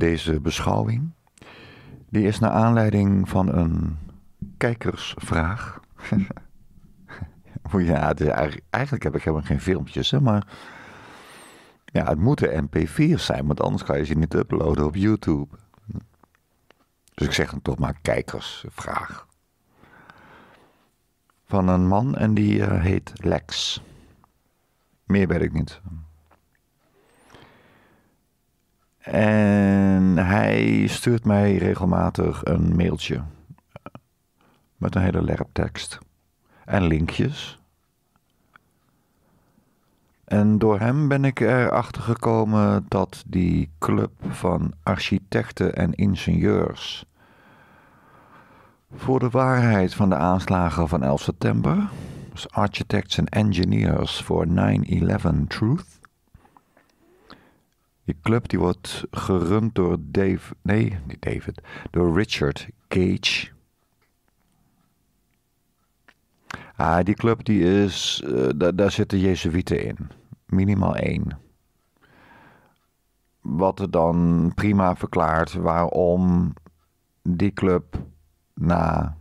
Deze beschouwing die is naar aanleiding van een kijkersvraag. ja, eigenlijk heb ik helemaal geen filmpjes, hè, maar ja, het moeten mp 4 zijn, want anders kan je ze niet uploaden op YouTube. Dus ik zeg dan toch maar kijkersvraag. Van een man en die eh, heet Lex. Meer weet ik niet. En hij stuurt mij regelmatig een mailtje eh, met een hele lerp tekst en linkjes. En door hem ben ik erachter gekomen dat die club van architecten en ingenieurs voor de waarheid van de aanslagen van 11 september, dus Architects and Engineers for 9-11 Truth, die club die wordt gerund door Dave, nee, niet David, door Richard Cage. Ah, die club die is, eh, daar, daar zitten Jezuïeten in. Minimaal één. Wat er dan prima verklaart waarom die club na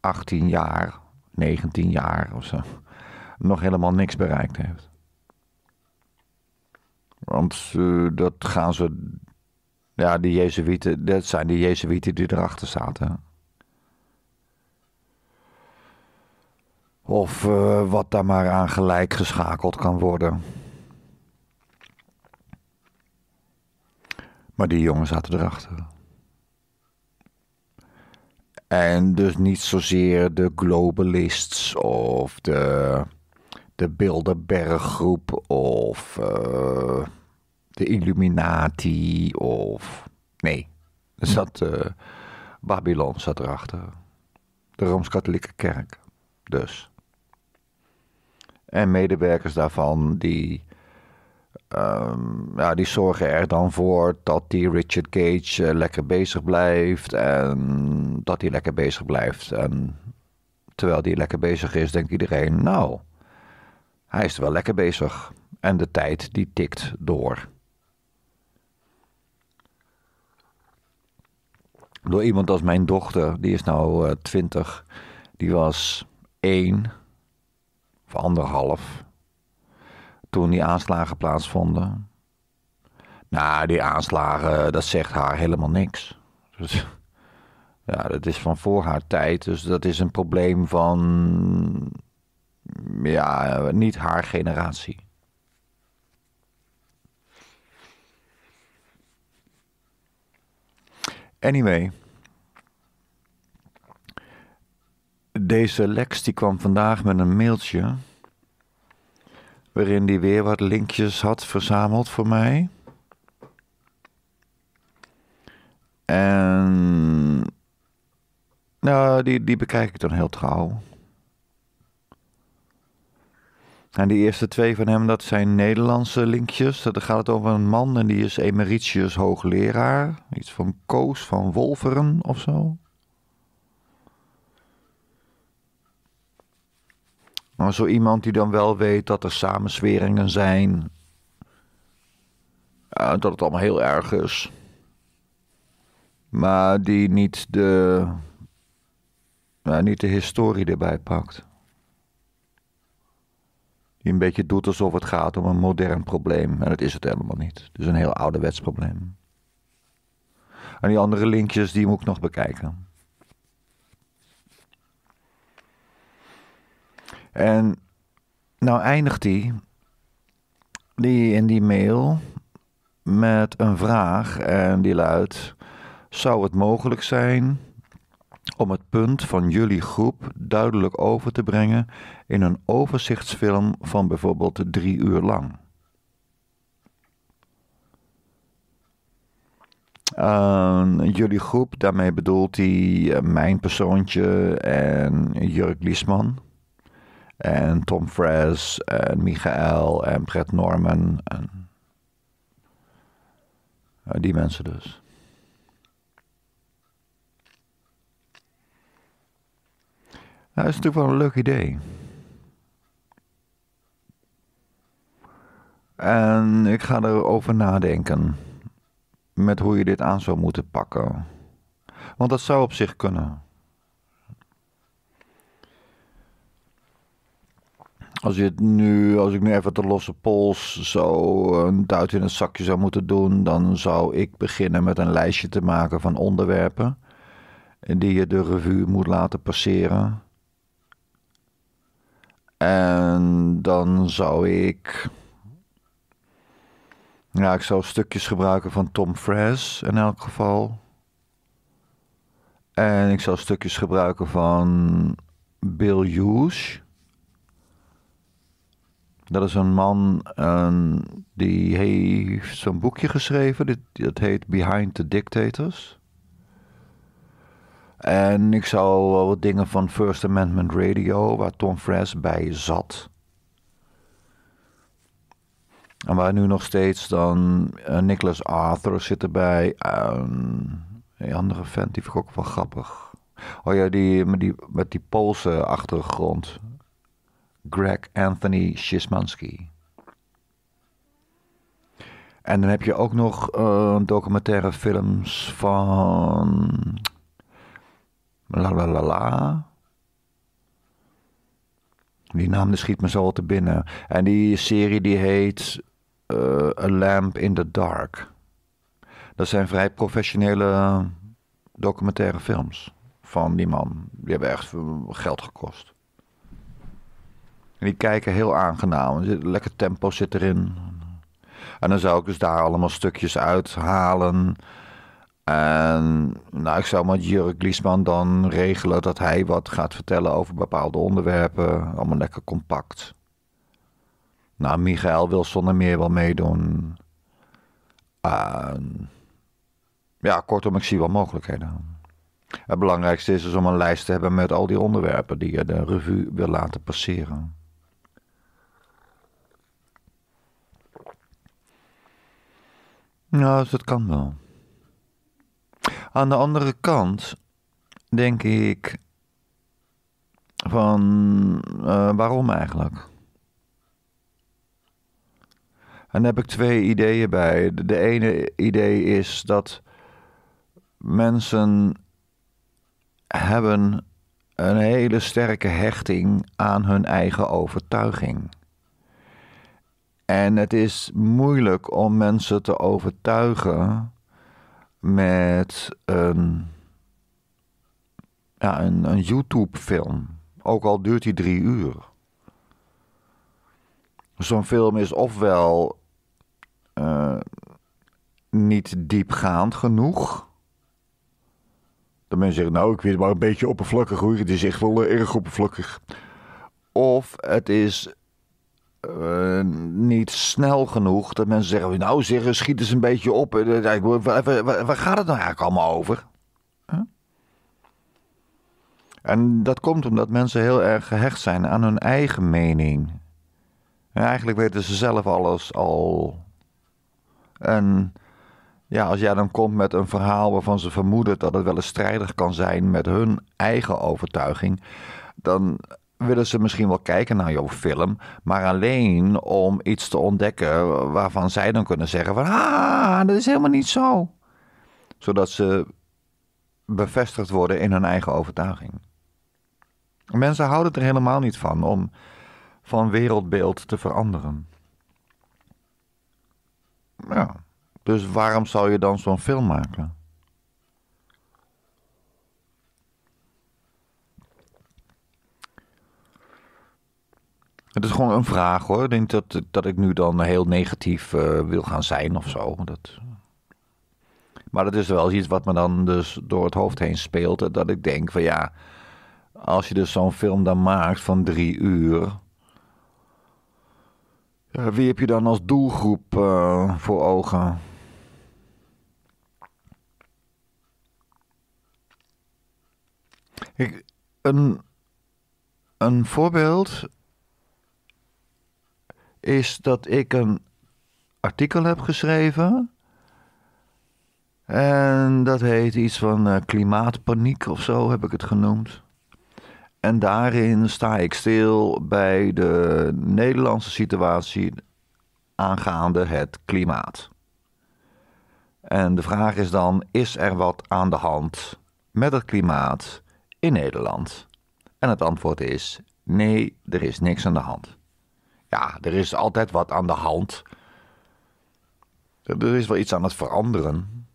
18 jaar, 19 jaar of zo, nog helemaal niks bereikt heeft. Want eh, dat gaan ze. Ja, die Jezuïeten, dat zijn de Jezuïeten die erachter zaten. Of eh, wat daar maar aan gelijk geschakeld kan worden. Maar die jongens zaten erachter. En dus niet zozeer de globalists of de de Bilderberggroep of eh, de Illuminati of... Nee, hm. zat, eh, Babylon zat erachter. De Rooms-Katholieke Kerk dus. En medewerkers daarvan die... Ehm, ja, die zorgen er dan voor dat die Richard Cage eh, lekker bezig blijft. En dat hij lekker bezig blijft. En terwijl die lekker bezig is, denkt iedereen: Nou, hij is wel lekker bezig en de tijd die tikt door. Door iemand als mijn dochter, die is nou eh, twintig, die was één of anderhalf toen die aanslagen plaatsvonden. Nou, die aanslagen, dat zegt haar helemaal niks. Dus, ja, dat is van voor haar tijd, dus dat is een probleem van ja, niet haar generatie. Anyway. Deze Lex die kwam vandaag met een mailtje. Waarin hij weer wat linkjes had verzameld voor mij. En. Nou, die, die bekijk ik dan heel trouw. En die eerste twee van hem, dat zijn Nederlandse linkjes. Dan gaat het over een man en die is emeritius hoogleraar. Iets van Koos van Wolveren of zo. Maar zo iemand die dan wel weet dat er samensweringen zijn. dat het allemaal heel erg is. Maar die niet de, niet de historie erbij pakt. Die een beetje doet alsof het gaat om een modern probleem. En dat is het helemaal niet. Dus een heel ouderwets probleem. En die andere linkjes, die moet ik nog bekijken. En nou eindigt die, die in die mail met een vraag. En die luidt: Zou het mogelijk zijn om het punt van jullie groep duidelijk over te brengen in een overzichtsfilm van bijvoorbeeld drie uur lang. Ehm, jullie groep, daarmee bedoelt hij eh, mijn persoontje en Jurk Liesman. En Tom Fres en Michael en Brett Norman. En, eh, die mensen dus. Het nou, dat is natuurlijk wel een leuk idee. En ik ga erover nadenken. Met hoe je dit aan zou moeten pakken. Want dat zou op zich kunnen. Als, je het nu, als ik nu even de losse pols zo een duit in een zakje zou moeten doen, dan zou ik beginnen met een lijstje te maken van onderwerpen die je de revue moet laten passeren. En dan zou ik. Ja, ik zou stukjes gebruiken van Tom Fresh in elk geval. En ik zou stukjes gebruiken van Bill Hughes. Dat is een man en die heeft zo'n boekje geschreven. Dit, dat heet Behind the Dictators. En ik zou wat dingen van First Amendment Radio, waar Tom Fres bij zat. En waar nu nog steeds dan eh, Nicholas Arthur zit erbij. een ehm, andere vent, die vind ik ook wel grappig. Oh ja, die, met, die, met die Poolse achtergrond. Greg Anthony Szymanski. En dan heb je ook nog eh, documentaire films van La la la la. Die naam schiet me zo te binnen. En die serie die heet eh, A Lamp in the Dark. Dat zijn vrij professionele documentaire films van die man. Die hebben echt geld gekost. En die kijken heel aangenaam. Lekker tempo zit erin. En dan zou ik dus daar allemaal stukjes uithalen. En nou, ik zou met Jurk Gliesman dan regelen dat hij wat gaat vertellen over bepaalde onderwerpen. Allemaal lekker compact. Nou, Michael wil zonder meer wel meedoen. En ja, kortom, ik zie wel mogelijkheden. Het belangrijkste is dus om een lijst te hebben met al die onderwerpen die je de revue wil laten passeren. Nou, dat kan wel. Aan de andere kant denk ik van eh, waarom eigenlijk? En daar heb ik twee ideeën bij. De ene idee is dat mensen hebben een hele sterke hechting aan hun eigen overtuiging. En het is moeilijk om mensen te overtuigen met een, ja, een, een YouTube-film. Ook al duurt die drie uur. Zo'n film is ofwel eh, niet diepgaand genoeg. Dat mensen zeggen, nou, ik weet maar een beetje oppervlakkig Het is echt wel eh, erg oppervlakkig. Of het is eh, niet snel genoeg. Dat mensen zeggen, oh, nou zeg, schiet eens een beetje op. Eh, waar, gaat het nou eigenlijk allemaal over? En dat komt omdat mensen heel erg gehecht zijn aan hun eigen mening. En eigenlijk weten ze zelf alles al. En ja, als jij dan komt met een verhaal waarvan ze vermoeden dat het wel eens strijdig kan zijn met hun eigen overtuiging, dan willen ze misschien wel kijken naar jouw film, maar alleen om iets te ontdekken waarvan zij dan kunnen zeggen van, ah, dat is helemaal niet zo. Zodat ze bevestigd worden in hun eigen overtuiging. Mensen houden er helemaal niet van om van wereldbeeld te veranderen. Ja, dus waarom zou je dan zo'n film maken? Het is gewoon een vraag hoor. Ik denk dat, dat ik nu dan heel negatief eh, wil gaan zijn of zo. Dat... Maar dat is wel iets wat me dan dus door het hoofd heen speelt. Dat ik denk van ja, als je dus zo'n film dan maakt van drie uur. Wie heb je dan als doelgroep eh, voor ogen? Ik, een, een voorbeeld is dat ik een artikel heb geschreven. En dat heet iets van eh, klimaatpaniek of zo heb ik het genoemd. En daarin sta ik stil bij de Nederlandse situatie aangaande het klimaat. En de vraag is dan: is er wat aan de hand met het klimaat in Nederland? En het antwoord is: nee, er is niks aan de hand. Ja, er is altijd wat aan de hand. Er is wel iets aan het veranderen.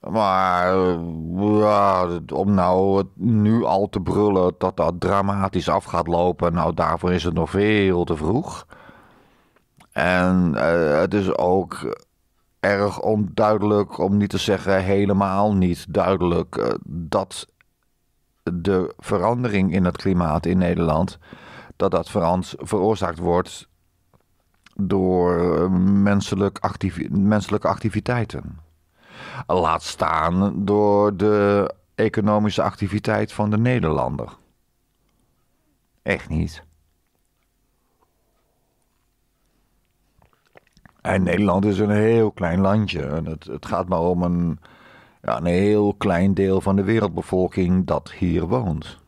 Maar om nou nu al te brullen dat dat dramatisch af gaat lopen, nou daarvoor is het nog veel te vroeg. En eh, het is ook erg onduidelijk, om niet te zeggen helemaal niet duidelijk, eh, dat de verandering in het klimaat in Nederland dat dat veroorzaakt wordt door eh, menselijk menselijke activiteiten. Laat staan door de economische activiteit van de Nederlander. Echt niet. En Nederland is een heel klein landje. En het, het gaat maar om een, ja, een heel klein deel van de wereldbevolking dat hier woont.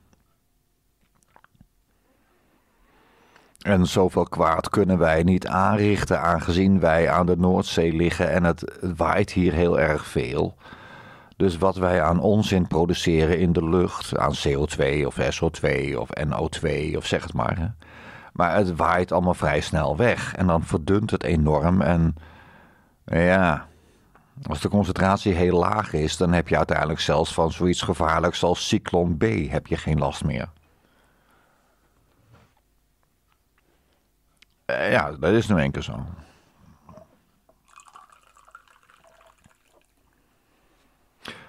En zoveel kwaad kunnen wij niet aanrichten, aangezien wij aan de Noordzee liggen en het waait hier heel erg veel. Dus wat wij aan onzin produceren in de lucht, aan CO2 of SO2 of NO2 of zeg het maar. Maar het waait allemaal vrij snel weg en dan verdunt het enorm. En ja, als de concentratie heel laag is, dan heb je uiteindelijk zelfs van zoiets gevaarlijks als cyclon B heb je geen last meer. Eh, ja, dat is nu keer zo.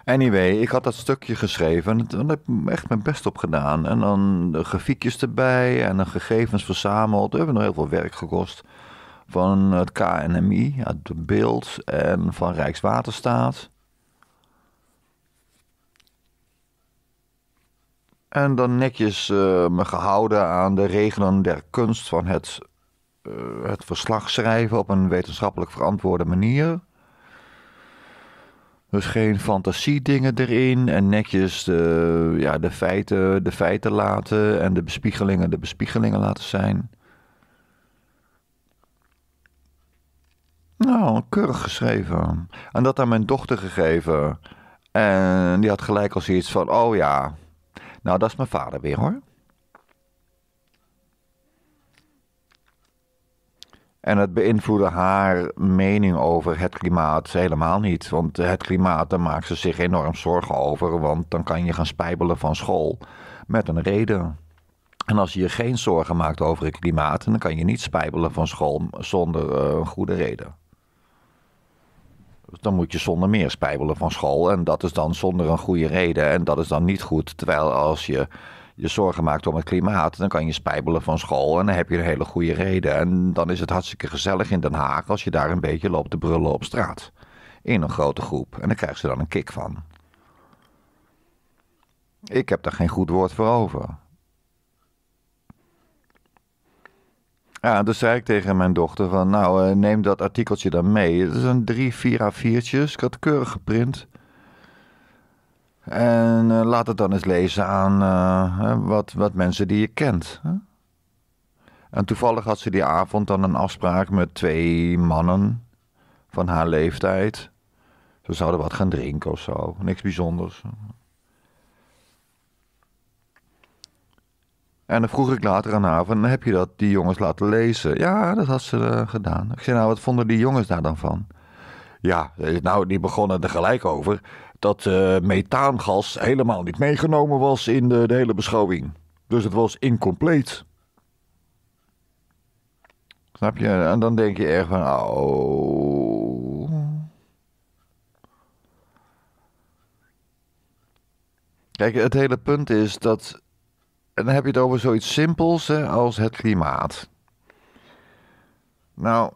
Anyway, ik had dat stukje geschreven en daar heb ik echt mijn best op gedaan. En dan de grafiekjes erbij en de gegevens verzameld. Dat heeft nog heel veel werk gekost. Van het KNMI, het beeld en van Rijkswaterstaat. En dan netjes eh, me gehouden aan de regelen der kunst van het eh, het verslag schrijven op een wetenschappelijk verantwoorde manier. Dus geen fantasiedingen erin en netjes de, ja, de, feiten, de feiten laten en de bespiegelingen de bespiegelingen laten zijn. Nou, keurig geschreven. En dat aan mijn dochter gegeven. En die had gelijk al iets van, oh ja, nou dat is mijn vader weer hoor. En het beïnvloedde haar mening over het klimaat helemaal niet. Want het klimaat, daar maakt ze zich enorm zorgen over. Want dan kan je gaan spijbelen van school met een reden. En als je je geen zorgen maakt over het klimaat, dan kan je niet spijbelen van school zonder eh, een goede reden. Dan moet je zonder meer spijbelen van school. En dat is dan zonder een goede reden. En dat is dan niet goed. Terwijl als je je zorgen maakt om het klimaat, dan kan je spijbelen van school en dan heb je een hele goede reden. En dan is het hartstikke gezellig in Den Haag als je daar een beetje loopt te brullen op straat. In een grote groep. En dan krijgen ze dan een kick van. Ik heb daar geen goed woord voor over. Ja, dus zei ik tegen mijn dochter van, nou, eh, neem dat artikeltje dan mee. Het is een drie, vier A4'tjes, ik had keurig geprint. En eh, laat het dan eens lezen aan eh, wat, wat mensen die je kent. En toevallig had ze die avond dan een afspraak met twee mannen van haar leeftijd. Ze zouden wat gaan drinken of zo. Niks bijzonders. En dan vroeg ik later aan haar van, heb je dat die jongens laten lezen? Ja, dat had ze eh, gedaan. Ik zei, nou, wat vonden die jongens daar dan van? Ja, nou, die begonnen er gelijk over dat eh, methaangas helemaal niet meegenomen was in de, de hele beschouwing. Dus het was incompleet. Snap je? En dan denk je echt van, oh. Kijk, het hele punt is dat. En dan heb je het over zoiets simpels hè, als het klimaat. Nou,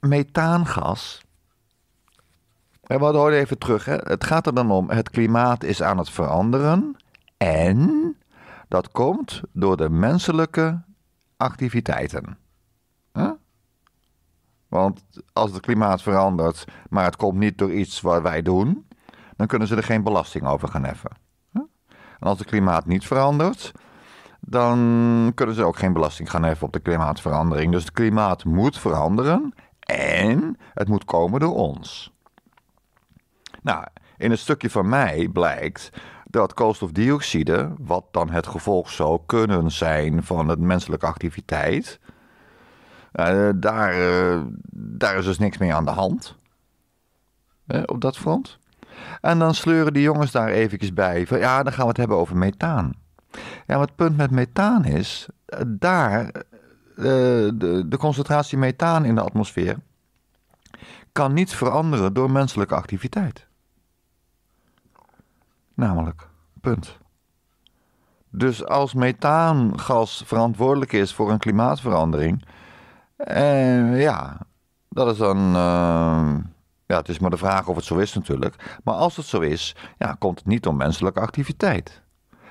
methaangas we houden even terug. Hè? Het gaat er dan om: het klimaat is aan het veranderen. En dat komt door de menselijke activiteiten. Want als het klimaat verandert, maar het komt niet door iets wat wij doen, dan kunnen ze er geen belasting over gaan heffen. En als het klimaat niet verandert, dan kunnen ze ook geen belasting gaan heffen op de klimaatverandering. Dus het klimaat moet veranderen en het moet komen door ons. Nou, in een stukje van mij blijkt dat koolstofdioxide, wat dan het gevolg zou kunnen zijn van het menselijke activiteit, eh, daar, eh, daar is dus niks meer aan de hand. op dat front. En dan sleuren die jongens daar eventjes bij van ja, dan gaan we het hebben over methaan. Ja, wat het punt met methaan is, eh, daar de, de concentratie methaan in de atmosfeer kan niet veranderen door menselijke activiteit namelijk punt. Dus als methaangas verantwoordelijk is voor een klimaatverandering, eh, ja, dat is dan. Eh, ja, het is maar de vraag of het zo is natuurlijk. Maar als het zo is, ja, komt het niet om menselijke activiteit.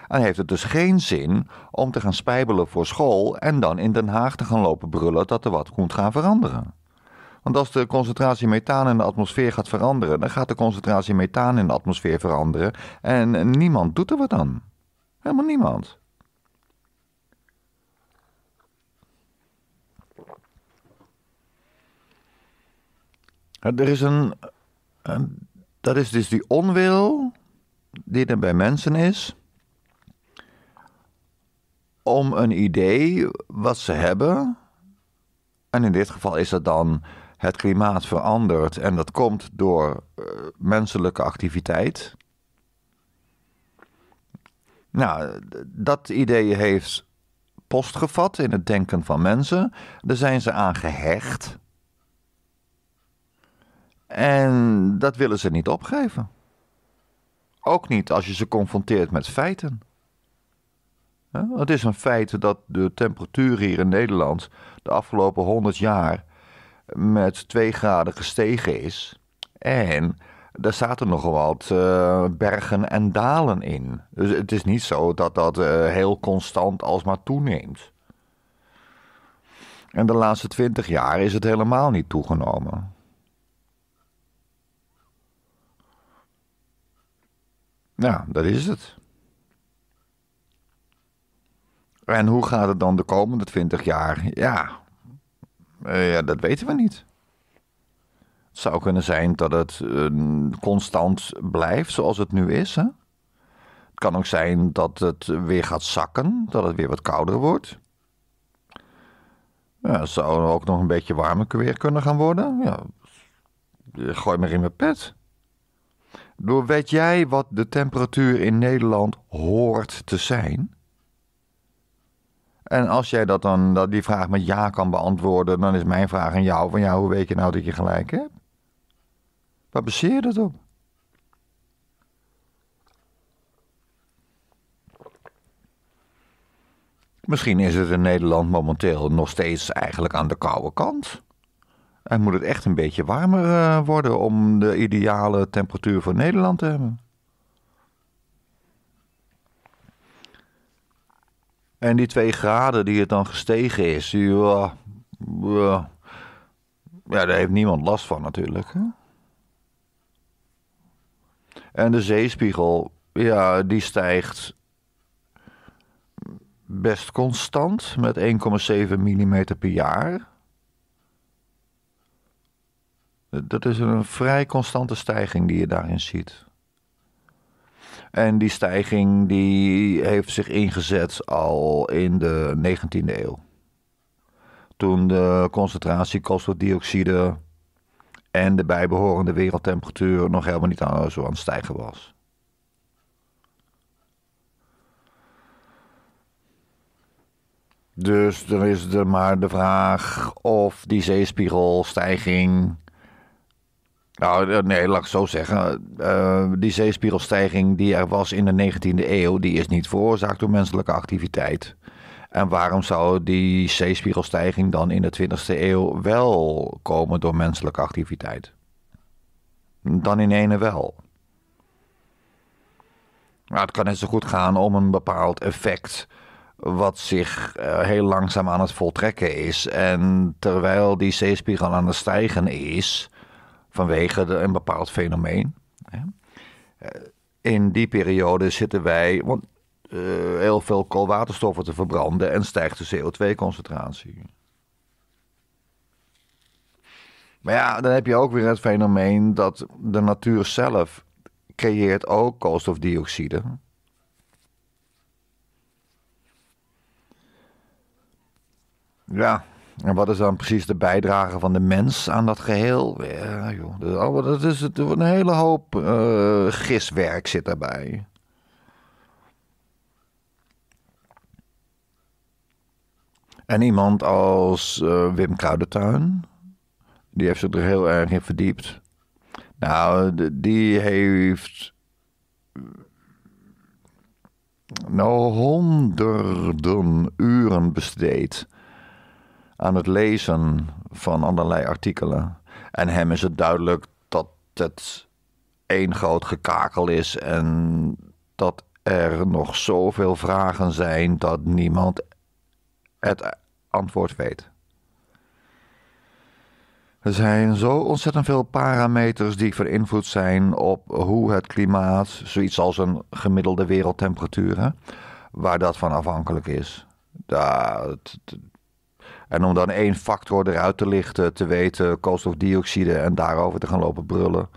En heeft het dus geen zin om te gaan spijbelen voor school en dan in Den Haag te gaan lopen brullen dat er wat moet gaan veranderen. Want als de concentratie methaan in de atmosfeer gaat veranderen, dan gaat de concentratie methaan in de atmosfeer veranderen. En niemand doet er wat aan. Helemaal niemand. Er is een, een. Dat is dus die onwil die er bij mensen is. Om een idee wat ze hebben. En in dit geval is dat dan het klimaat verandert en dat komt door eh, menselijke activiteit. Nou, dat idee heeft post gevat in het denken van mensen. Daar zijn ze aan gehecht. En dat willen ze niet opgeven. Ook niet als je ze confronteert met feiten. Het is een feit dat de temperatuur hier in Nederland de afgelopen honderd jaar met 2 graden gestegen is. En daar zaten nogal wat eh, bergen en dalen in. Dus het is niet zo dat dat eh, heel constant alsmaar toeneemt. En de laatste 20 jaar is het helemaal niet toegenomen. Nou, ja, dat is het. En hoe gaat het dan de komende 20 jaar? Ja, eh, ja, dat weten we niet. Het zou kunnen zijn dat het eh, constant blijft zoals het nu is. Hè? Het kan ook zijn dat het weer gaat zakken, dat het weer wat kouder wordt. Ja, het zou ook nog een beetje warmer weer kunnen gaan worden. Ja, gooi maar in mijn pet. Door weet jij wat de temperatuur in Nederland hoort te zijn? En als jij dat dan, dat die vraag met ja kan beantwoorden, dan is mijn vraag aan jou: van ja, hoe weet je nou dat je gelijk hebt? Waar baseer je dat op? Misschien is het in Nederland momenteel nog steeds eigenlijk aan de koude kant. En moet het echt een beetje warmer eh, worden om de ideale temperatuur voor Nederland te hebben. En die twee graden die het dan gestegen is, eh, eh, ja, daar heeft niemand last van natuurlijk. Hè? En de zeespiegel, ja, die stijgt best constant met 1,7 mm per jaar. Dat is een vrij constante stijging die je daarin ziet. En die stijging die heeft zich ingezet al in de 19e eeuw. Toen de concentratie koolstofdioxide en de bijbehorende wereldtemperatuur nog helemaal niet zo aan het stijgen was. Dus er is er maar de vraag of die zeespiegelstijging nou, eh, nee, laat ik zo zeggen. Eh, die zeespiegelstijging die er was in de 19e eeuw, die is niet veroorzaakt door menselijke activiteit. En waarom zou die zeespiegelstijging dan in de 20e eeuw wel komen door menselijke activiteit? Dan in ene wel. Nou, het kan net zo goed gaan om een bepaald effect wat zich eh, heel langzaam aan het voltrekken is. En terwijl die zeespiegel aan het stijgen is, vanwege een bepaald fenomeen. Eh, in die periode zitten wij, want eh, heel veel koolwaterstoffen te verbranden en stijgt de CO2-concentratie. Maar ja, dan heb je ook weer het fenomeen dat de natuur zelf creëert ook koolstofdioxide. Ja, en wat is dan precies de bijdrage van de mens aan dat geheel? Ja, joh, dat is een hele hoop eh, giswerk zit daarbij. En iemand als eh, Wim Kruidentuin, die heeft zich er heel erg in verdiept. Nou, die heeft eh, nou honderden uren besteed aan het lezen van allerlei artikelen. En hem is het duidelijk dat het één groot gekakel is en dat er nog zoveel vragen zijn dat niemand het antwoord weet. Er zijn zo ontzettend veel parameters die van zijn op hoe het klimaat, zoiets als een gemiddelde wereldtemperatuur, waar dat van afhankelijk is. Dat, en om dan één factor eruit te lichten, te weten, koolstofdioxide en daarover te gaan lopen brullen,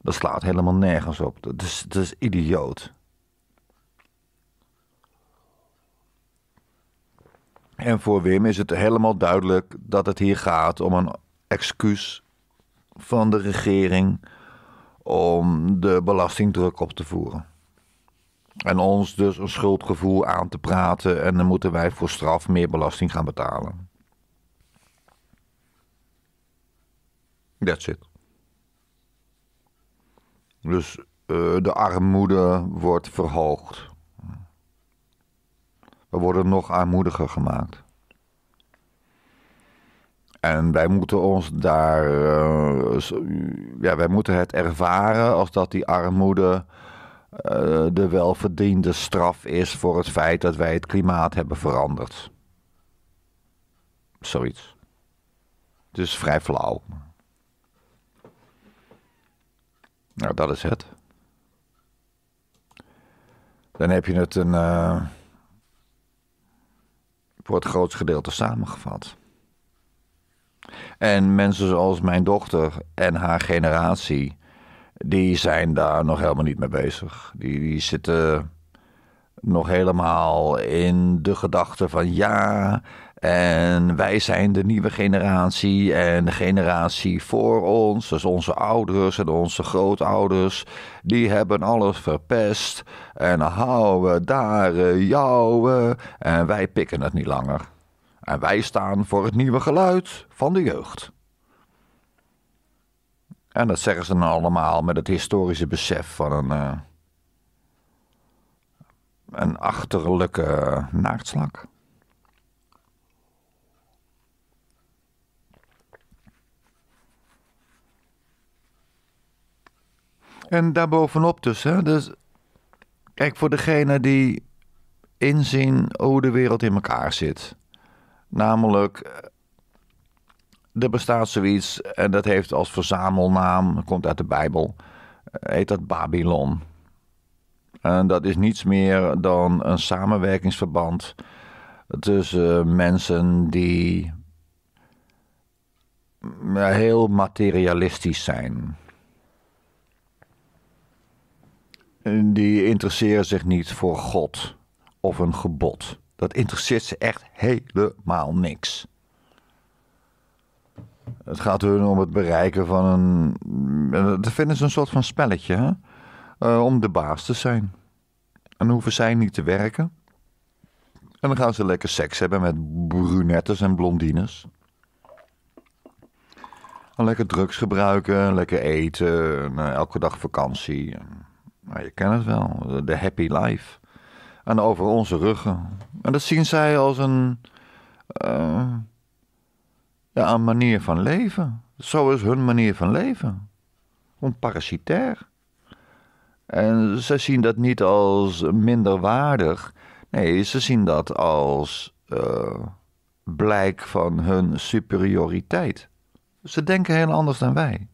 dat slaat helemaal nergens op. Dat is, dat is idioot. En voor Wim is het helemaal duidelijk dat het hier gaat om een excuus van de regering om de belastingdruk op te voeren. En ons dus een schuldgevoel aan te praten en dan moeten wij voor straf meer belasting gaan betalen. That's it. Dus eh, de armoede wordt verhoogd. We worden nog armoediger gemaakt. En wij moeten ons daar. Eh, ja, wij moeten het ervaren als dat die armoede. Eh, de welverdiende straf is voor het feit dat wij het klimaat hebben veranderd. Zoiets. Het is vrij flauw. Nou, dat is het. Dan heb je het een, eh, voor het grootste gedeelte samengevat. En mensen zoals mijn dochter en haar generatie, die zijn daar nog helemaal niet mee bezig. Die, die zitten nog helemaal in de gedachte van ja, en wij zijn de nieuwe generatie en de generatie voor ons, dus onze ouders en onze grootouders, die hebben alles verpest. En houden daar eh, jouwen en wij pikken het niet langer. En wij staan voor het nieuwe geluid van de jeugd. En dat zeggen ze dan allemaal met het historische besef van een, eh, een achterlijke naaktslak. En daarbovenop dus, hè? Dus kijk, voor degene die inzien hoe de wereld in elkaar zit. Namelijk, eh, er bestaat zoiets en dat heeft als verzamelnaam, komt uit de Bijbel, eh, heet dat Babylon. En dat is niets meer dan een samenwerkingsverband tussen eh, mensen die mm, heel materialistisch zijn. die interesseren zich niet voor God of een gebod. Dat interesseert ze echt helemaal niks. Het gaat hun om het bereiken van een. Dat eh, vinden ze een soort van spelletje, eh, om de baas te zijn. En dan hoeven zij niet te werken. En dan gaan ze lekker seks hebben met brunettes en blondines. En lekker drugs gebruiken, lekker eten, eh, elke dag vakantie. En, nou, je kent het wel, de happy life. En over onze ruggen. En dat zien zij als een, eh, ja, een manier van leven. Zo is hun manier van leven. parasitair. En ze zien dat niet als minderwaardig. Nee, ze zien dat als eh, blijk van hun superioriteit. Ze denken heel anders dan wij.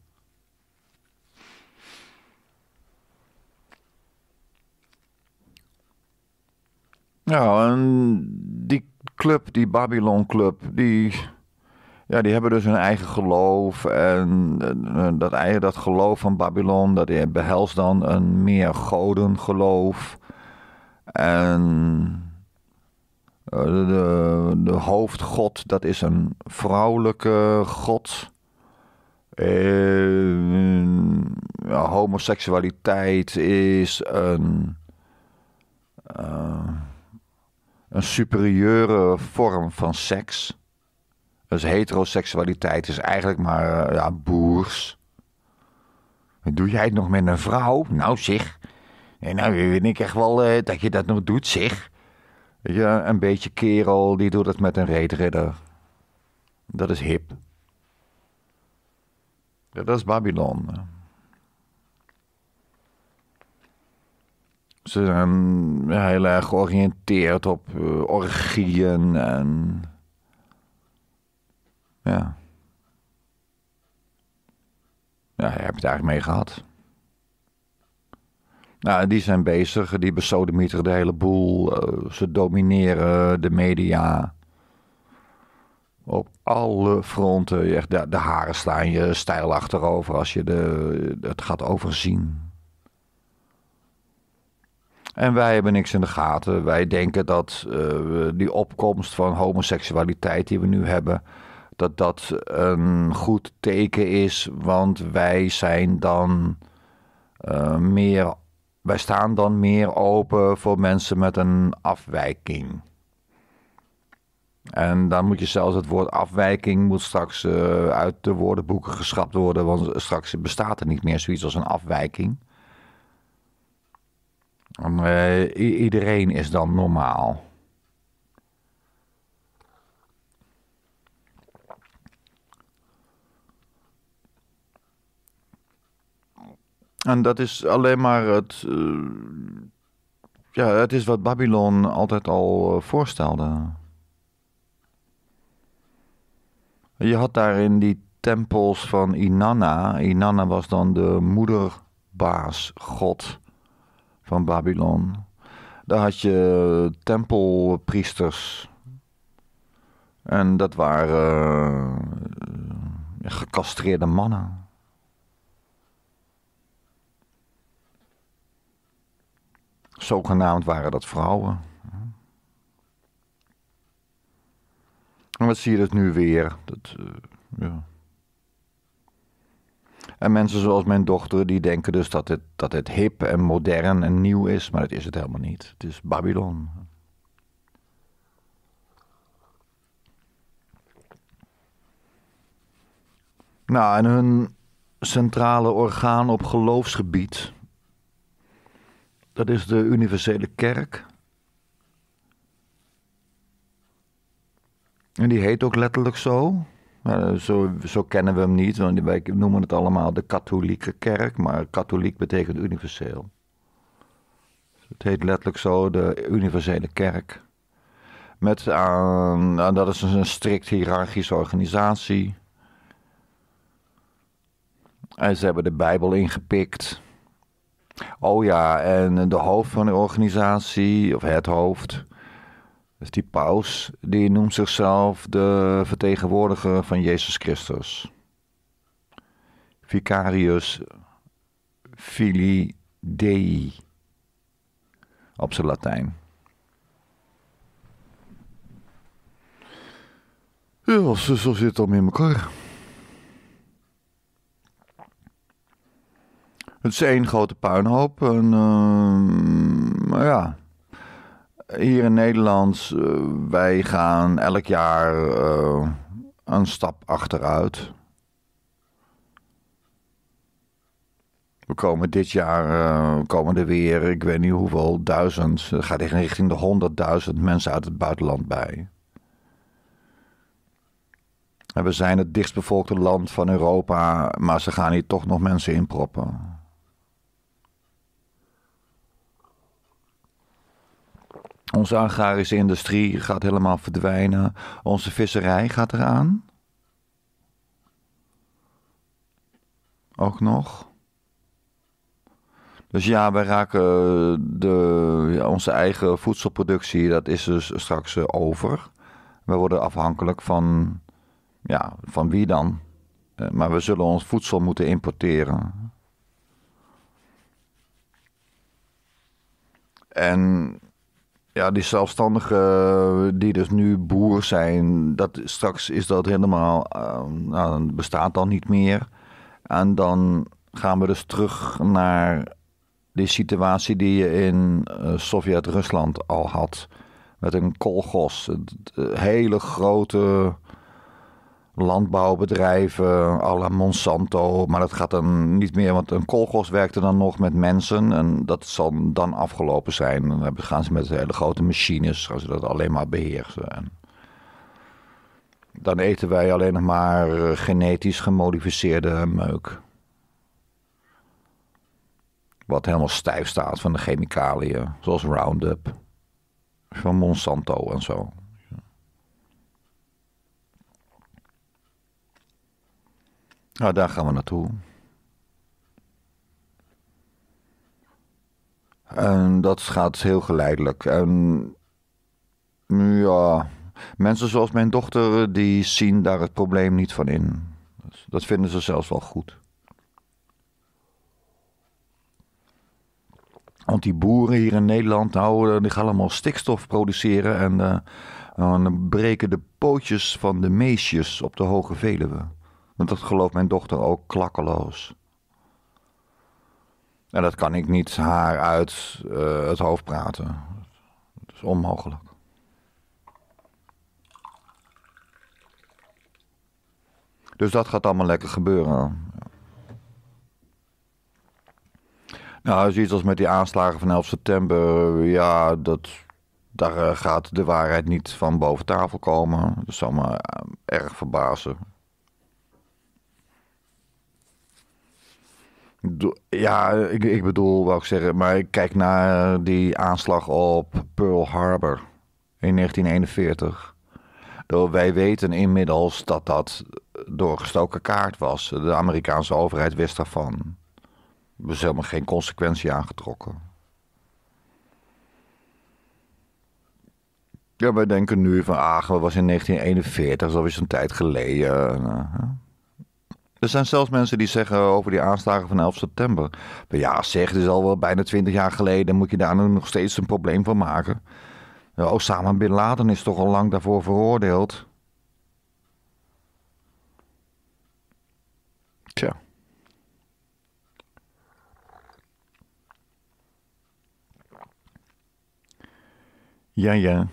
Ja, en die club, die Babylon Club, die, ja, die hebben dus hun eigen geloof. En dat, dat geloof van Babylon, dat behelst dan een meer godengeloof. En eh, de, de hoofdgod, dat is een vrouwelijke god. ja, homoseksualiteit is een. Eh, een superieure vorm van seks. Dus heteroseksualiteit is eigenlijk maar eh, ja, boers. Doe jij het nog met een vrouw? Nou zeg. Nee, nou weet ik echt wel eh, dat je dat nog doet zeg. Ja, een beetje kerel die doet het met een reetridder. Dat is hip. Ja, dat is Babylon. Ze zijn heel erg georiënteerd op eh, orgieën en. Ja. Ja, je hebt het eigenlijk mee gehad. Nou, die zijn bezig, die besodemieteren de hele boel. Eh, ze domineren de media. Op alle fronten. Echt, de, de haren staan je stijl achterover als je de, het gaat overzien. En wij hebben niks in de gaten. Wij denken dat eh, die opkomst van homoseksualiteit die we nu hebben, dat dat een goed teken is, want wij zijn dan eh, meer, wij staan dan meer open voor mensen met een afwijking. En dan moet je zelfs het woord afwijking moet straks eh, uit de woordenboeken geschrapt worden, want straks bestaat er niet meer zoiets als een afwijking. Uh, iedereen is dan normaal. En dat is alleen maar het. Eh, ja, het is wat Babylon altijd al eh, voorstelde. Je had daar in die tempels van Inanna. Inanna was dan de moederbaasgod van Babylon. Daar had je tempelpriesters. En dat waren eh, gecastreerde mannen. Zogenaamd waren dat vrouwen. En wat zie je dat dus nu weer? Dat, eh, ja. En mensen zoals mijn dochter, die denken dus dat het, dat het hip en modern en nieuw is. Maar dat is het helemaal niet. Het is Babylon. Nou, en hun centrale orgaan op geloofsgebied, dat is de universele kerk. En die heet ook letterlijk zo. Eh, zo, zo, kennen we hem niet, want wij noemen het allemaal de katholieke kerk, maar katholiek betekent universeel. Het heet letterlijk zo de universele kerk. Met, aan, nou, dat is een strikt hiërarchische organisatie. En ze hebben de Bijbel ingepikt. Oh ja, en de hoofd van de organisatie, of het hoofd, dus die paus, die noemt zichzelf de vertegenwoordiger van Jezus Christus. Vicarius Filii Dei. Op zijn Latijn. Ja, zo, zo zit dat in elkaar. Het is één grote puinhoop. En, ehm, maar ja, hier in Nederland, eh, wij gaan elk jaar eh, een stap achteruit. We komen dit jaar, eh, komen er weer, ik weet niet hoeveel, duizend, er gaat richting de honderdduizend mensen uit het buitenland bij. En we zijn het dichtstbevolkte land van Europa, maar ze gaan hier toch nog mensen inproppen. Onze agrarische industrie gaat helemaal verdwijnen. Onze visserij gaat eraan. Ook nog. Dus ja, wij raken eh, de, onze eigen voedselproductie, dat is dus straks eh, over. We worden afhankelijk van, ja, van wie dan? Eh, maar we zullen ons voedsel moeten importeren. En ja, die zelfstandigen eh, die dus nu boer zijn, dat, straks is dat helemaal, eh, nou, bestaat dan niet meer. En dan gaan we dus terug naar die situatie die je in eh, Sovjet-Rusland al had. Met een kolgos, hele grote landbouwbedrijven, à Monsanto. Maar dat gaat dan niet meer, want een kolgos werkte dan nog met mensen. En dat zal dan afgelopen zijn. Dan gaan ze met hele grote machines, gaan ze dat alleen maar beheersen. En dan eten wij alleen nog maar eh, genetisch gemodificeerde meuk. Wat helemaal stijf staat van de chemicaliën, zoals Roundup, van Monsanto en zo. Nou, daar gaan we naartoe. En dat gaat heel geleidelijk. En ja, mensen zoals mijn dochter, die zien daar het probleem niet van in. Dat vinden ze zelfs wel goed. Want die boeren hier in Nederland, nou, eh, die gaan allemaal stikstof produceren en, uh, breken de pootjes van de meesjes op de Hoge Veluwe. Want dat gelooft mijn dochter ook klakkeloos. En dat kan ik niet haar uit eh, het hoofd praten. Dat is onmogelijk. Dus dat gaat allemaal lekker gebeuren. Nou, zoiets als met die aanslagen van 11 september. Ja, dat, daar eh, gaat de waarheid niet van boven tafel komen. Dat zal me eh, erg verbazen. Ja, ik, ik bedoel, wou ik zeggen, maar ik kijk naar die aanslag op Pearl Harbor in 1941. Wij weten inmiddels dat dat doorgestoken kaart was. De Amerikaanse overheid wist daarvan. Er is helemaal geen consequentie aangetrokken. Ja, wij denken nu van, ah, was in 1941, dat is een tijd geleden. Eh, er zijn zelfs mensen die zeggen over die aanslagen van 11 september. Ja, zeg, het is al wel bijna 20 jaar geleden. Moet je daar nu nog steeds een probleem van maken? Osama Bin Laden is toch al lang daarvoor veroordeeld? Tja. Ja, ja.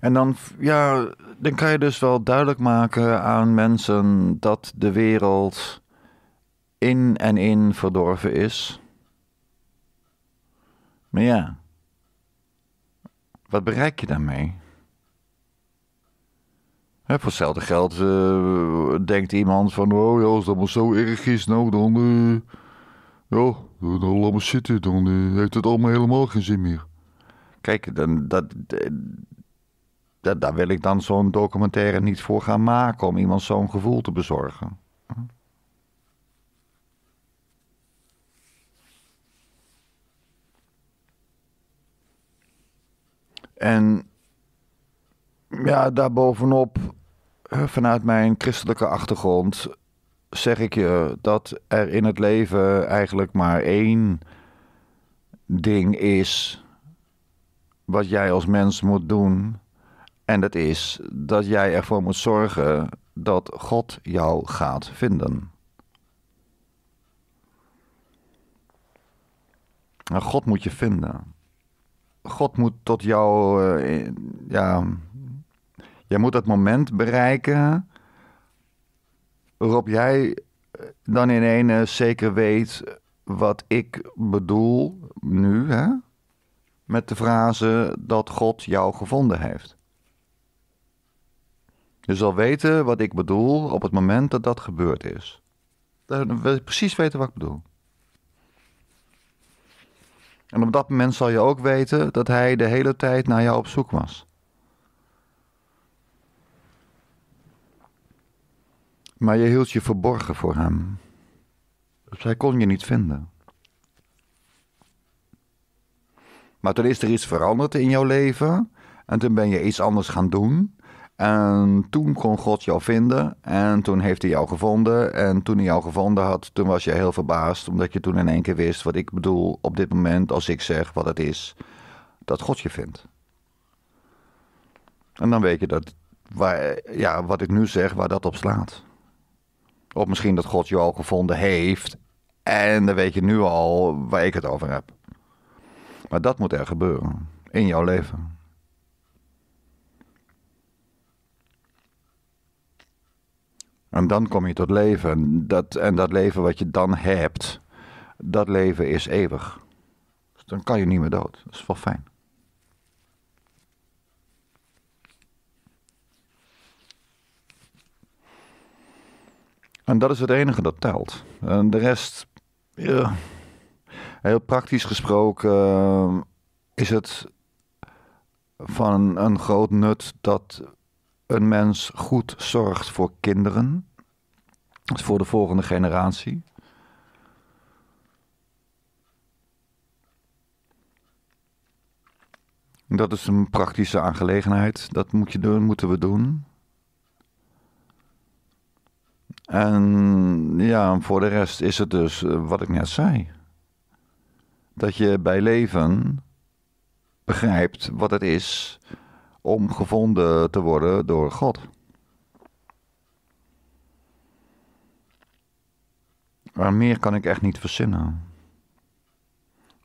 En dan, ja, dan kan je dus wel duidelijk maken aan mensen dat de wereld in en in verdorven is. Maar ja, wat bereik je daarmee? voor hetzelfde geld eh, denkt iemand van, oh ja, als dat maar zo erg is, nou dan, uh, ja, dan nou, laat maar zitten, dan eh, heeft het allemaal helemaal geen zin meer. Kijk, dan, dat, daar, daar wil ik dan zo'n documentaire niet voor gaan maken om iemand zo'n gevoel te bezorgen. En ja, daarbovenop, eh, vanuit mijn christelijke achtergrond, zeg ik je dat er in het leven eigenlijk maar één ding is wat jij als mens moet doen en dat is dat jij ervoor moet zorgen dat God jou gaat vinden. Nou, God moet je vinden. God moet tot jou, eh, ja, jij moet dat moment bereiken waarop jij eh, dan in ene zeker weet wat ik bedoel nu, hè? met de frase dat God jou gevonden heeft. Je zal weten wat ik bedoel op het moment dat dat gebeurd is. Dan wil je precies weten wat ik bedoel. En op dat moment zal je ook weten dat hij de hele tijd naar jou op zoek was. Maar je hield je verborgen voor hem. Dus hij kon je niet vinden. Maar toen is er iets veranderd in jouw leven en toen ben je iets anders gaan doen. En toen kon God jou vinden en toen heeft hij jou gevonden. En toen hij jou gevonden had, toen was je heel verbaasd, omdat je toen in één keer wist wat ik bedoel op dit moment als ik zeg wat het is dat God je vindt. En dan weet je dat waar, ja, wat ik nu zeg, waar dat op slaat. Of misschien dat God jou al gevonden heeft en dan weet je nu al waar ik het over heb. Maar dat moet er gebeuren in jouw leven. En dan kom je tot leven. En dat, en dat leven wat je dan hebt, dat leven is eeuwig. Dus dan kan je niet meer dood. Dat is wel fijn. En dat is het enige dat telt. En de rest, heel praktisch gesproken, eh, is het van een groot nut dat een mens goed zorgt voor kinderen, voor de volgende generatie. Dat is een praktische aangelegenheid. Dat moet je doen, moeten we doen. En ja, voor de rest is het dus eh, wat ik net zei. Dat je bij leven begrijpt wat het is om gevonden te worden door God. Maar meer kan ik echt niet verzinnen.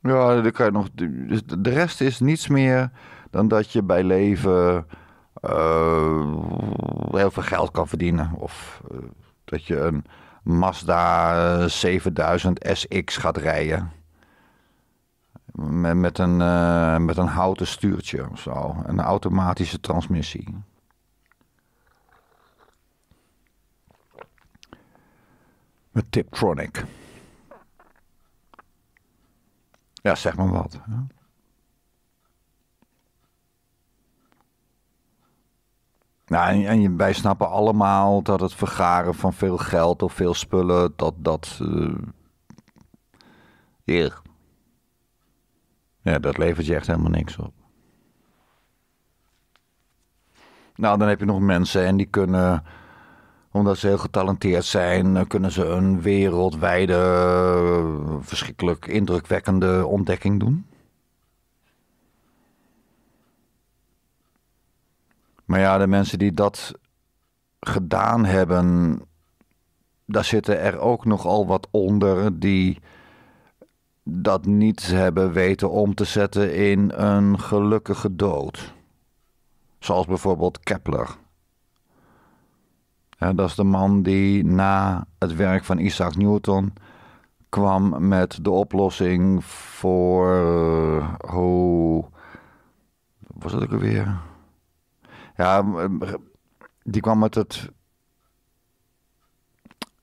Ja, dan kan je nog, dus de rest is niets meer dan dat je bij leven eh, heel veel geld kan verdienen. Of eh, dat je een Mazda 7000 SX gaat rijden. Met, met, een, eh, met een houten stuurtje of zo. Een automatische transmissie. Met Tiptronic. Ja, zeg maar wat. Hè? Nou, en, wij snappen allemaal dat het vergaren van veel geld of veel spullen, dat dat. Uh, ja, dat levert je echt helemaal niks op. Nou, dan heb je nog mensen en die kunnen, omdat ze heel getalenteerd zijn, eh, kunnen ze een wereldwijde, eh, verschrikkelijk indrukwekkende ontdekking doen. Maar ja, de mensen die dat gedaan hebben, daar zitten er ook nogal wat onder die dat niets hebben weten om te zetten in een gelukkige dood. Zoals bijvoorbeeld Kepler. Dat is de man die na het werk van Isaac Newton kwam met de oplossing voor. Eh, hoe was dat ook weer? Ja, die kwam met het.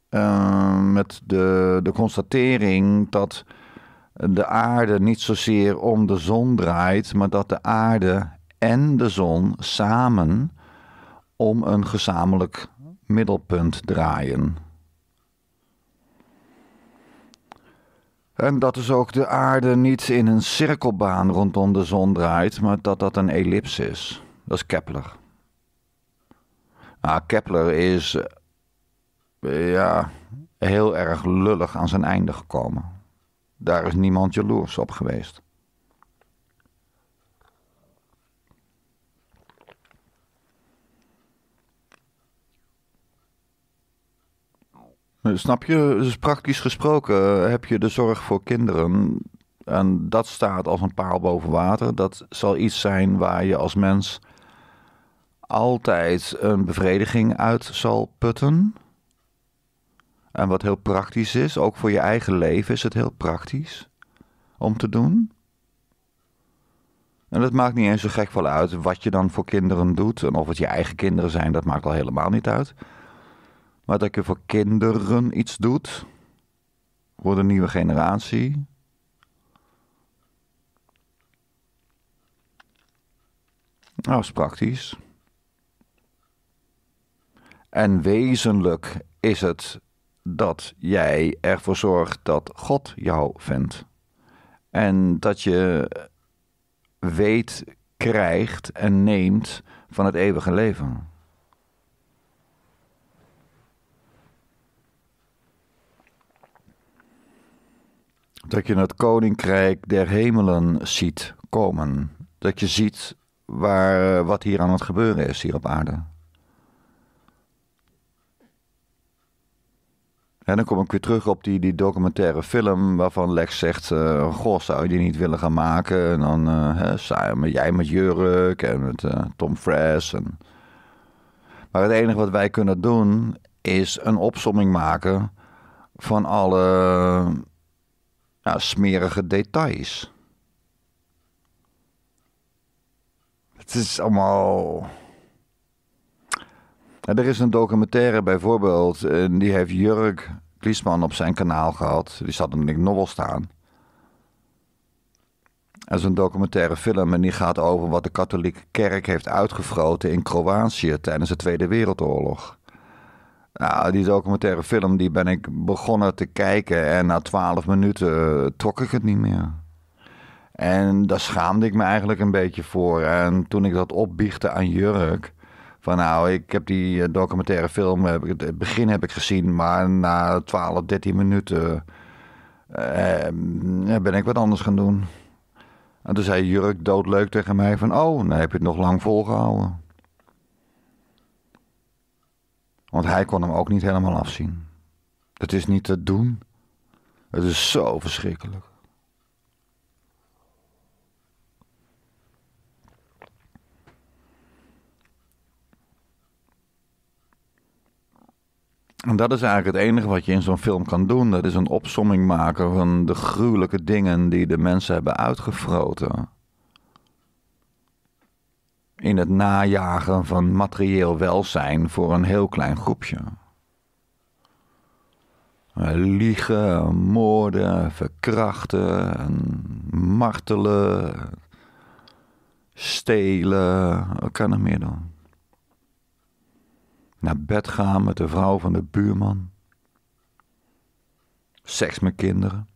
Eh, met de, de constatering dat de aarde niet zozeer om de zon draait, maar dat de aarde en de zon samen om een gezamenlijk middelpunt draaien. En dat dus ook de aarde niet in een cirkelbaan rondom de zon draait, maar dat dat een ellips is. Dat is Kepler. Nou, Kepler is eh, ja, heel erg lullig aan zijn einde gekomen daar is niemand jaloers op geweest. Snap je? Dus praktisch gesproken eh, heb je de zorg voor kinderen. En dat staat als een paal boven water. Dat zal iets zijn waar je als mens altijd een bevrediging uit zal putten. En wat heel praktisch is, ook voor je eigen leven is het heel praktisch om te doen. En dat maakt niet eens zo gek wel uit wat je dan voor kinderen doet. En of het je eigen kinderen zijn, dat maakt al helemaal niet uit. Maar dat je voor kinderen iets doet, voor de nieuwe generatie. Nou, dat is praktisch. En wezenlijk is het dat jij ervoor zorgt dat God jou vindt. En dat je weet, krijgt en neemt van het eeuwige leven. Dat je het koninkrijk der hemelen ziet komen. Dat je ziet waar, wat hier aan het gebeuren is hier op aarde. En dan kom ik weer terug op die, die documentaire film waarvan Lex zegt: uh, Goh, zou je die niet willen gaan maken? En dan eh, samen jij met Jurk en met eh, Tom Fresh. En... Maar het enige wat wij kunnen doen is een opsomming maken van alle ja, nou, smerige details. Het is allemaal. Nou, er is een documentaire bijvoorbeeld, eh, die heeft Jurk Kliesman op zijn kanaal gehad. Die zat in Nick Nobel staan. Dat is een documentaire film en die gaat over wat de katholieke kerk heeft uitgevroten in Kroatië tijdens de Tweede Wereldoorlog. Nou, die documentaire film die ben ik begonnen te kijken en na twaalf minuten eh, trok ik het niet meer. En daar schaamde ik me eigenlijk een beetje voor. En toen ik dat opbiechte aan Jurk, van nou, ik heb die eh, documentaire film, het begin heb ik gezien, maar na 12, 13 minuten ehm, eh, ben ik wat anders gaan doen. En toen zei Jurk doodleuk tegen mij van, oh, dan heb je het nog lang volgehouden. Want hij kon hem ook niet helemaal afzien. Het is niet te doen. Het is zo verschrikkelijk. En dat is eigenlijk het enige wat je in zo'n film kan doen. Dat is een opsomming maken van de gruwelijke dingen die de mensen hebben uitgefroten. In het najagen van materieel welzijn voor een heel klein groepje. Eh, liegen, moorden, verkrachten, martelen, stelen, wat kan er meer dan? Naar bed gaan met de vrouw van de buurman. Seks met kinderen.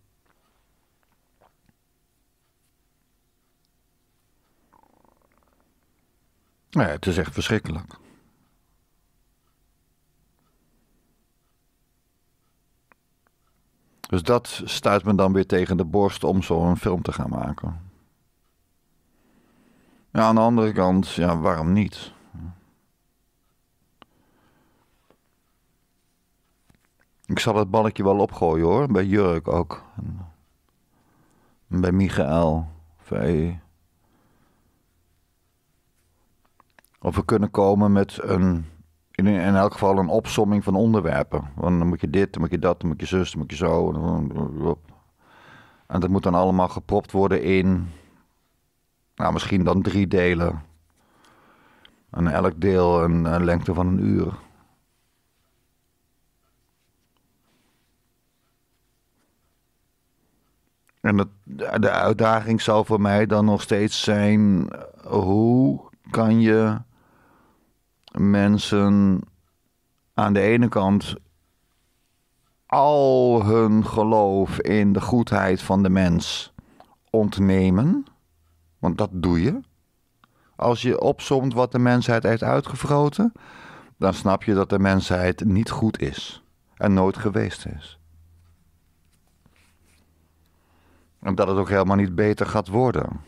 Nee, het is echt verschrikkelijk. Dus dat stuit me dan weer tegen de borst om zo'n film te gaan maken. Ja, aan de andere kant, ja, waarom niet? Ik zal het balletje wel opgooien hoor, bij Jurk ook. En bij Michael. Of we kunnen komen met een, in, elk geval een opsomming van onderwerpen. Want dan moet je dit, dan moet je dat, dan moet je zus, dan moet je zo. En dat moet dan allemaal gepropt worden in, nou misschien dan drie delen. En elk deel een, een lengte van een uur. En de uitdaging zal voor mij dan nog steeds zijn: hoe kan je mensen aan de ene kant al hun geloof in de goedheid van de mens ontnemen? Want dat doe je. Als je opzomt wat de mensheid heeft uitgevroten, dan snap je dat de mensheid niet goed is en nooit geweest is. omdat het ook helemaal niet beter gaat worden.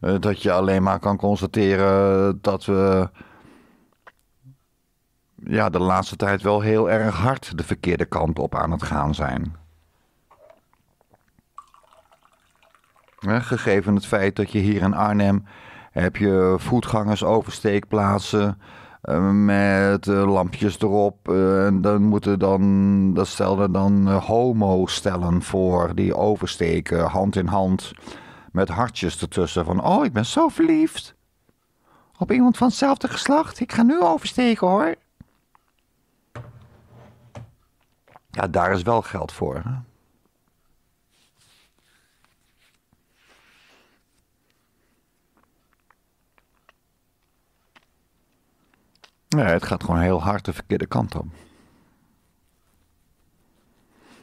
Eh, dat je alleen maar kan constateren dat we ja, de laatste tijd wel heel erg hard de verkeerde kant op aan het gaan zijn. Gegeven het feit dat je hier in Arnhem heb je voetgangers, oversteekplaatsen, eh, met eh, lampjes erop. Eh, en dan moeten dan, dat stelde dan homo-stellen voor die oversteken, hand in hand. Met hartjes ertussen van, oh ik ben zo verliefd. Op iemand van hetzelfde geslacht. Ik ga nu oversteken hoor. Ja, daar is wel geld voor. Hè? Nee, het gaat gewoon heel hard de verkeerde kant op.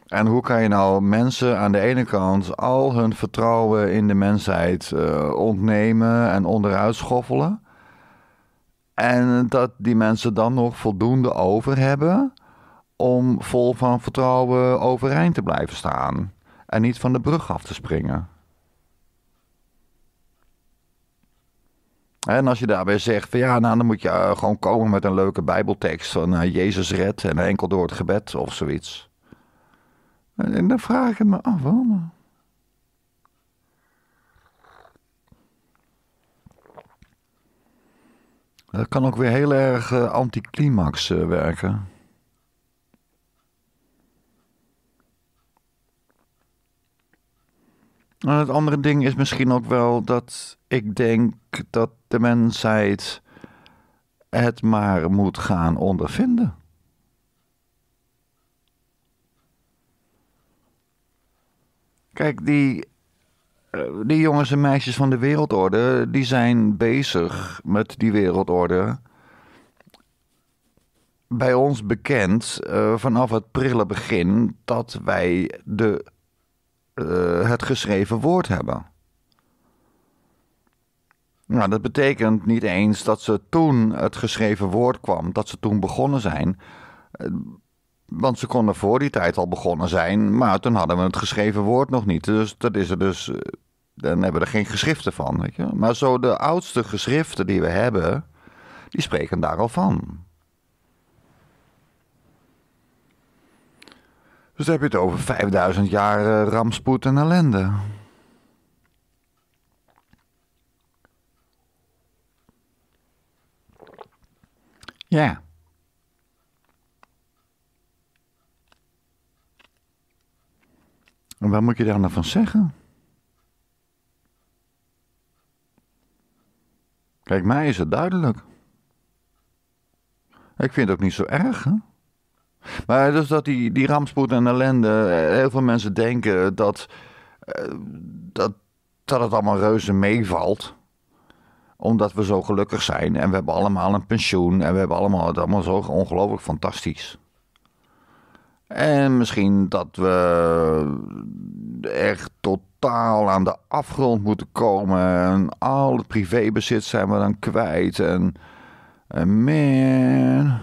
En hoe kan je nou mensen aan de ene kant al hun vertrouwen in de mensheid eh, ontnemen en onderuit schoffelen? En dat die mensen dan nog voldoende over hebben om vol van vertrouwen overeind te blijven staan en niet van de brug af te springen. En als je daarbij zegt van ja, nou dan moet je eh, gewoon komen met een leuke Bijbeltekst van eh, Jezus red en enkel door het gebed of zoiets. En, dan vraag ik me af waarom. Dat kan ook weer heel erg uh, anticlimax werken. En het andere ding is misschien ook wel dat ik denk dat de mensheid het maar moet gaan ondervinden. Kijk, die, eh, die jongens en meisjes van de wereldorde, die zijn bezig met die wereldorde. Bij ons bekend eh, vanaf het prille begin dat wij de eh, het geschreven woord hebben. Nou, dat betekent niet eens dat ze toen het geschreven woord kwam, dat ze toen begonnen zijn. Eh, want ze konden voor die tijd al begonnen zijn, maar toen hadden we het geschreven woord nog niet. Dus dat is er dus. Eh, dan hebben we er geen geschriften van. Weet je? Maar zo de oudste geschriften die we hebben, die spreken daar al van. Dus dan heb je het over 5000 jaar eh, rampspoed en ellende. Ja. En wat moet je daar nou van zeggen? Kijk, mij is het duidelijk. Ik vind het ook niet zo erg, hè? Maar dus dat die, die rampspoed en ellende, eh, heel veel mensen denken dat, eh, dat, dat het allemaal reuze meevalt omdat we zo gelukkig zijn en we hebben allemaal een pensioen en we hebben allemaal het allemaal zo ongelooflijk fantastisch. En misschien dat we echt totaal aan de afgrond moeten komen. En al het privébezit zijn we dan kwijt. En, en man.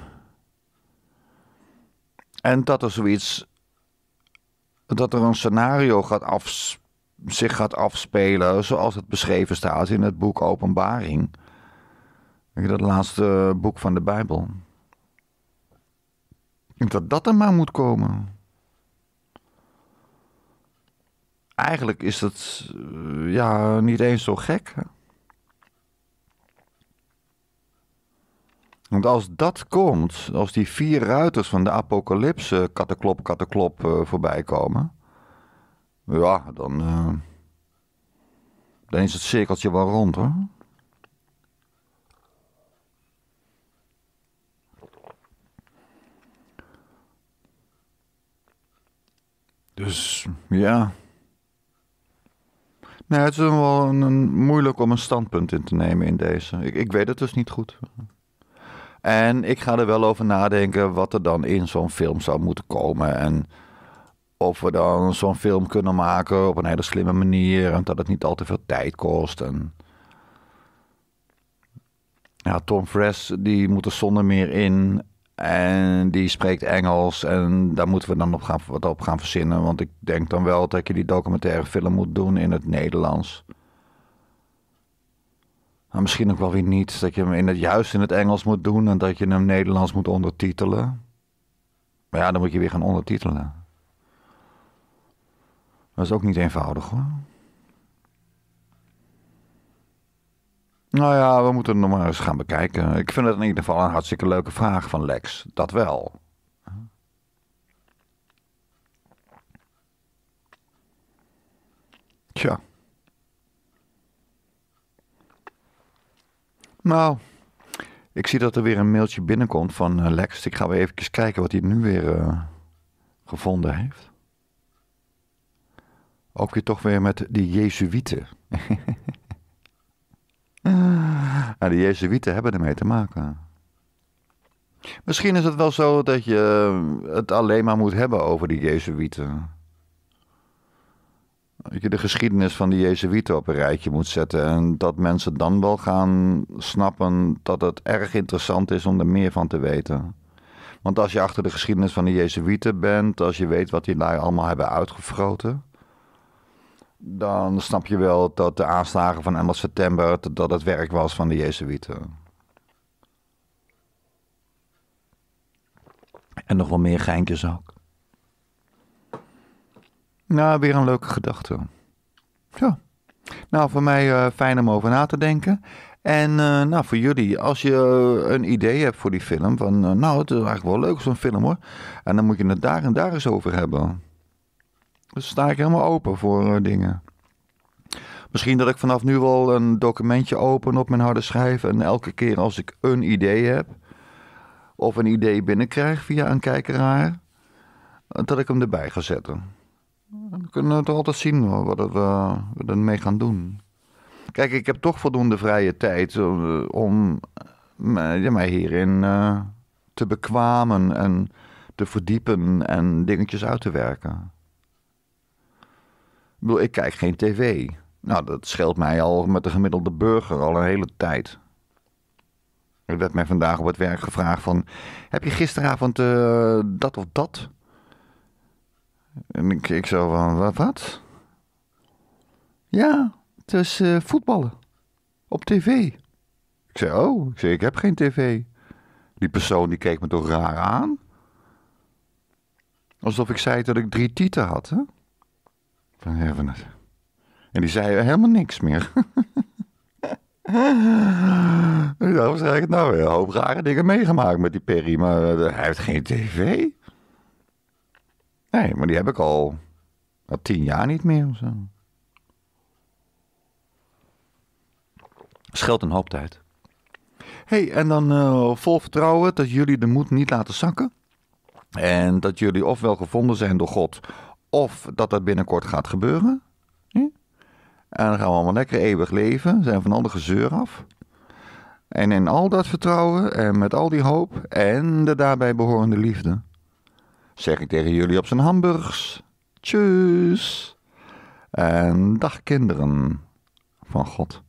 En dat er zoiets. dat er een scenario gaat af, zich gaat afspelen. zoals het beschreven staat in het boek Openbaring. Dat laatste boek van de Bijbel. Dat dat er maar moet komen. Eigenlijk is dat eh, ja, niet eens zo gek. Want als dat komt, als die vier ruiters van de apocalypse kataklop, kataklop uh, eh, voorbij komen. Ja, dan, eh, dan is het cirkeltje wel rond hoor. Dus ja. Nee, het is wel een, een, moeilijk om een standpunt in te nemen in deze. Ik, ik weet het dus niet goed. En ik ga er wel over nadenken wat er dan in zo'n film zou moeten komen. En of we dan zo'n film kunnen maken op een hele slimme manier. En dat het niet al te veel tijd kost. En ja, Tom Fresh die moet er zonder meer in. En die spreekt Engels. En daar moeten we dan op gaan, wat op gaan verzinnen. Want ik denk dan wel dat je die documentaire film moet doen in het Nederlands. Maar misschien ook wel weer niet. Dat je hem in het, juist in het Engels moet doen en dat je hem Nederlands moet ondertitelen. Maar ja, dan moet je weer gaan ondertitelen. Dat is ook niet eenvoudig hoor. Nou ja, we moeten het nog maar eens gaan bekijken. Ik vind het in ieder geval een hartstikke leuke vraag van Lex. Dat wel. Tja. Nou, ik zie dat er weer een mailtje binnenkomt van eh, Lex. Ik ga weer even kijken wat hij nu weer eh, gevonden heeft. Ook weer toch weer met die Jezuïeten. nou, die Jezuïeten hebben ermee te maken. Misschien is het wel zo dat je eh, het alleen maar moet hebben over die Jezuïeten je de geschiedenis van de Jezuïeten op een rijtje moet zetten. En dat mensen dan wel gaan snappen dat het erg interessant is om er meer van te weten. Want als je achter de geschiedenis van de Jezuïeten bent, als je weet wat die daar allemaal hebben uitgefroten. Dan snap je wel dat de aanslagen van 11 september dat het werk was van de Jezuïeten. En nog wel meer geintjes ook. Nou, weer een leuke gedachte. Ja. Nou, voor mij eh, fijn om over na te denken. En eh, nou, voor jullie, als je eh, een idee hebt voor die film, van nou, het is eigenlijk wel leuk zo'n film hoor. En dan moet je het daar en daar eens over hebben. Dus sta ik helemaal open voor dingen. Misschien dat ik vanaf nu wel een documentje open op mijn harde schijf. En elke keer als ik een idee heb, of een idee binnenkrijg via een kijkeraar, dat ik hem erbij ga zetten. We kunnen het altijd zien wat eh, we, we ermee gaan doen. Kijk, ik heb toch voldoende vrije tijd eh, om eh, mij hierin te bekwamen en te verdiepen en dingetjes uit te werken. Ik bedoel, ik kijk geen tv. Nou, dat scheelt mij al met de gemiddelde burger al een hele tijd. Er werd mij vandaag op het werk gevraagd van... heb je gisteravond dat of dat en ik, ik zo van, wat, wat? Ja, het is eh, voetballen. Op tv. Ik zei, oh, ik, zei, ik heb geen tv. Die persoon die keek me toch raar aan? Alsof ik zei dat ik drie tieten had, hè? Van heaven. En die zei helemaal niks meer. ik zei ik nou? Een hoop rare dingen meegemaakt met die Perry, maar eh, hij heeft geen tv. Nee, maar die heb ik al, al tien jaar niet meer of zo. Scheelt een hoop tijd. hey, en dan eh, vol vertrouwen dat jullie de moed niet laten zakken. En dat jullie ofwel gevonden zijn door God, of dat dat binnenkort gaat gebeuren. En dan gaan we allemaal lekker eeuwig leven, zijn van al de gezeur af. En in al dat vertrouwen en met al die hoop en de daarbij behorende liefde zeg ik tegen jullie op zijn hamburgers. Tjus. En dag kinderen van God.